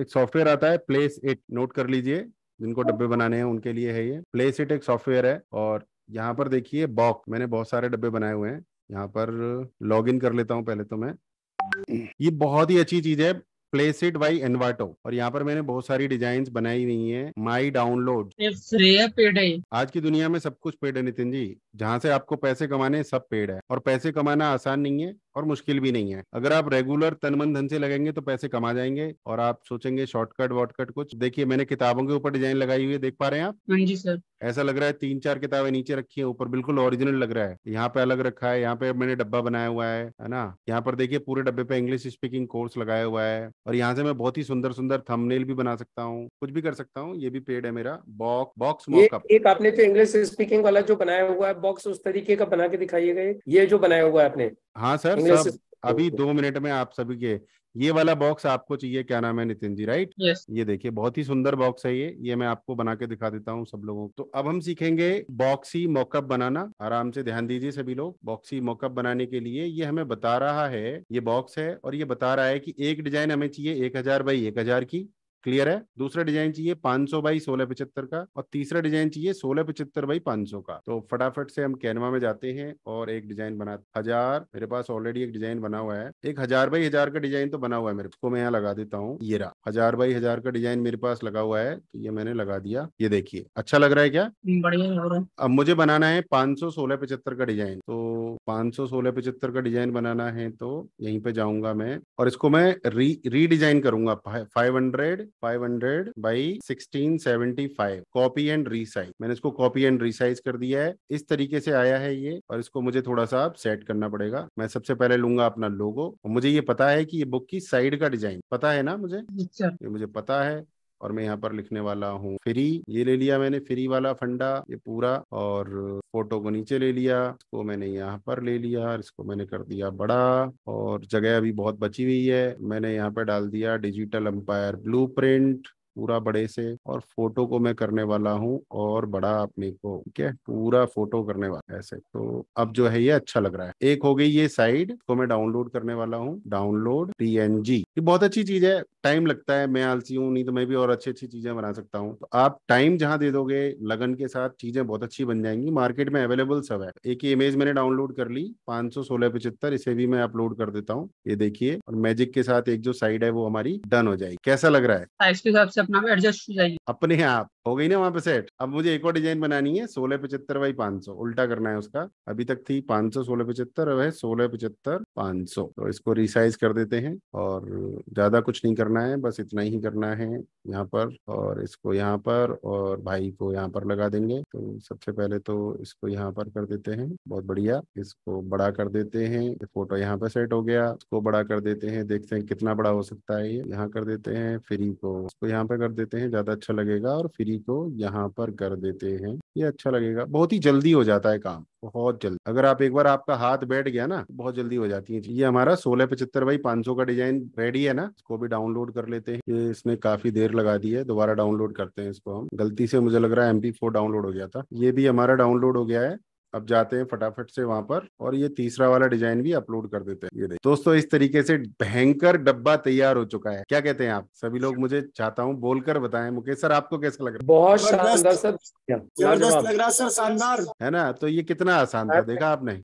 एक सॉफ्टवेयर आता है प्लेस इट नोट कर लीजिए जिनको डब्बे बनाने हैं उनके लिए है ये प्लेस इट एक सॉफ्टवेयर है और यहाँ पर देखिए बॉक मैंने बहुत सारे डब्बे बनाए हुए हैं यहाँ पर लॉग इन कर लेता हूँ पहले तो मैं ये बहुत ही अच्छी चीज है प्लेस इट बाई एनवाटो और यहाँ पर मैंने बहुत सारी डिजाइन बनाई हुई है माई डाउनलोड पेड़ है आज की दुनिया में सब कुछ पेड़ है नितिन जी जहाँ से आपको पैसे कमाने सब पेड़ है और पैसे कमाना आसान नहीं है और मुश्किल भी नहीं है अगर आप रेगुलर तन मन धन से लगेंगे तो पैसे कमा जाएंगे और आप सोचेंगे शॉर्टकट वॉर्टकट कुछ देखिए मैंने किताबों के ऊपर डिजाइन लगाई हुई है देख पा रहे हैं आप हाँ जी सर ऐसा लग रहा है तीन चार किताबें नीचे रखी है ऊपर बिल्कुल ओरिजिनल लग रहा है यहाँ पे अलग रखा है यहाँ पे मैंने डब्बा बनाया हुआ है है ना यहाँ पर देखिए पूरे डब्बे पे इंग्लिश स्पीकिंग कोर्स लगाया हुआ है और यहाँ से मैं बहुत ही सुंदर सुंदर थंबनेल भी बना सकता हूँ कुछ भी कर सकता हूँ ये भी पेड है मेरा बॉक्स बॉक्स मॉकअप एक आपने जो इंग्लिश स्पीकिंग वाला जो बनाया हुआ है बॉक्स उस तरीके का बना के दिखाइएगा ये जो बनाया हुआ है आपने हाँ सर सब अभी दो मिनट में आप सभी के ये वाला बॉक्स आपको चाहिए क्या नाम है नितिन जी राइट yes. ये देखिए बहुत ही सुंदर बॉक्स है ये ये मैं आपको बना के दिखा देता हूँ सब लोगों को तो अब हम सीखेंगे बॉक्सी मॉकअप बनाना आराम से ध्यान दीजिए सभी लोग बॉक्सी मॉकअप बनाने के लिए ये हमें बता रहा है ये बॉक्स है और ये बता रहा है कि एक डिजाइन हमें चाहिए एक हजार बाई एक हजार की क्लियर है दूसरा डिजाइन चाहिए 500 बाई सोलह पिछहत्तर का और तीसरा डिजाइन चाहिए सोलह पिछहत्तर बाई 500 का तो फटाफट से हम कैनवा में जाते हैं और एक डिजाइन बना हजार मेरे पास ऑलरेडी एक डिजाइन बना हुआ है एक हजार बाई हजार का डिजाइन तो बना हुआ है मेरे को मैं यहाँ लगा देता हूँ ये रहा हजार बाई हजार का डिजाइन मेरे पास लगा हुआ है तो ये मैंने लगा दिया ये देखिए अच्छा लग रहा है क्या बढ़िया अब मुझे बनाना है पांच सौ सोलह पिछहत्तर का डिजाइन तो पांच सौ सोलह पिछहत्तर का डिजाइन बनाना है तो यहीं पे जाऊंगा मैं और इसको मैं री रीडिजाइन करूंगा five hundred five hundred by sixteen seventy five copy and resize मैंने इसको कॉपी एंड रिसाइज कर दिया है इस तरीके से आया है ये और इसको मुझे थोड़ा सा आप सेट करना पड़ेगा मैं सबसे पहले लूंगा अपना लोगो और मुझे ये पता है कि ये बुक की साइड का डिजाइन पता है ना मुझे ये मुझे पता है और मैं यहाँ पर लिखने वाला हूँ फ्री ये ले लिया मैंने फ्री वाला फंडा ये पूरा और फोटो को नीचे ले लिया इसको मैंने यहाँ पर ले लिया इसको मैंने कर दिया बड़ा और जगह अभी बहुत बची हुई है मैंने यहाँ पर डाल दिया डिजिटल अम्पायर ब्लू प्रिंट पूरा बड़े से और फोटो को मैं करने वाला हूँ और बड़ा अपने को ठीक है पूरा फोटो करने वाला ऐसे तो अब जो है ये अच्छा लग रहा है एक हो गई ये साइड को मैं डाउनलोड करने वाला हूँ डाउनलोड जी ये बहुत अच्छी चीज है टाइम लगता है मैं आलसी हूँ नहीं तो मैं भी और अच्छी अच्छी चीजें बना सकता हूँ तो आप टाइम जहाँ दे दोगे लगन के साथ चीजें बहुत अच्छी बन जाएंगी मार्केट में अवेलेबल सब है एक ही इमेज मैंने डाउनलोड कर ली पांच सौ सोलह पचहत्तर इसे भी मैं अपलोड कर देता हूँ ये देखिए और मैजिक के साथ एक जो साइड है वो हमारी डन हो जाएगी कैसा लग रहा है इसके हिसाब से अपने आप एडजस्ट हो जाइए अपने आप हो गई ना वहां पे सेट अब मुझे एक और डिजाइन बनानी है सोलह पचहत्तर बाई पांच सौ उल्टा करना है उसका अभी तक थी पांच सौ सोलह पचहत्तर अब है सोलह पचहत्तर पांच सौ तो इसको रिसाइज कर देते हैं और ज्यादा कुछ नहीं करना है बस इतना ही करना है यहाँ पर और इसको यहाँ पर और भाई को यहाँ पर लगा देंगे तो सबसे पहले तो इसको यहाँ पर कर देते हैं बहुत बढ़िया इसको बड़ा कर देते हैं फोटो यहाँ पर सेट हो गया इसको बड़ा कर देते हैं देखते हैं कितना बड़ा हो सकता है ये यहाँ कर देते हैं फ्री को इसको यहाँ पे कर देते हैं ज्यादा अच्छा लगेगा और फ्री को यहाँ पर कर देते हैं ये अच्छा लगेगा बहुत ही जल्दी हो जाता है काम बहुत जल्दी अगर आप एक बार आपका हाथ बैठ गया ना बहुत जल्दी हो जाती है ये हमारा सोलह पचहत्तर बाई सौ का डिजाइन रेडी है ना इसको भी डाउनलोड कर लेते हैं ये इसने काफी देर लगा दी है दोबारा डाउनलोड करते हैं इसको हम गलती से मुझे लग रहा है एमपी डाउनलोड हो गया था ये भी हमारा डाउनलोड हो गया है अब जाते हैं फटाफट से वहां पर और ये तीसरा वाला डिजाइन भी अपलोड कर देते हैं ये देख दोस्तों इस तरीके से भयंकर डब्बा तैयार हो चुका है क्या कहते हैं आप सभी लोग मुझे चाहता हूँ बोलकर बताएं मुकेश सर आपको कैसा लग रहा है बहुत शानदार सर जबरदस्त लग रहा सर शानदार है ना तो ये कितना आसान था देखा आपने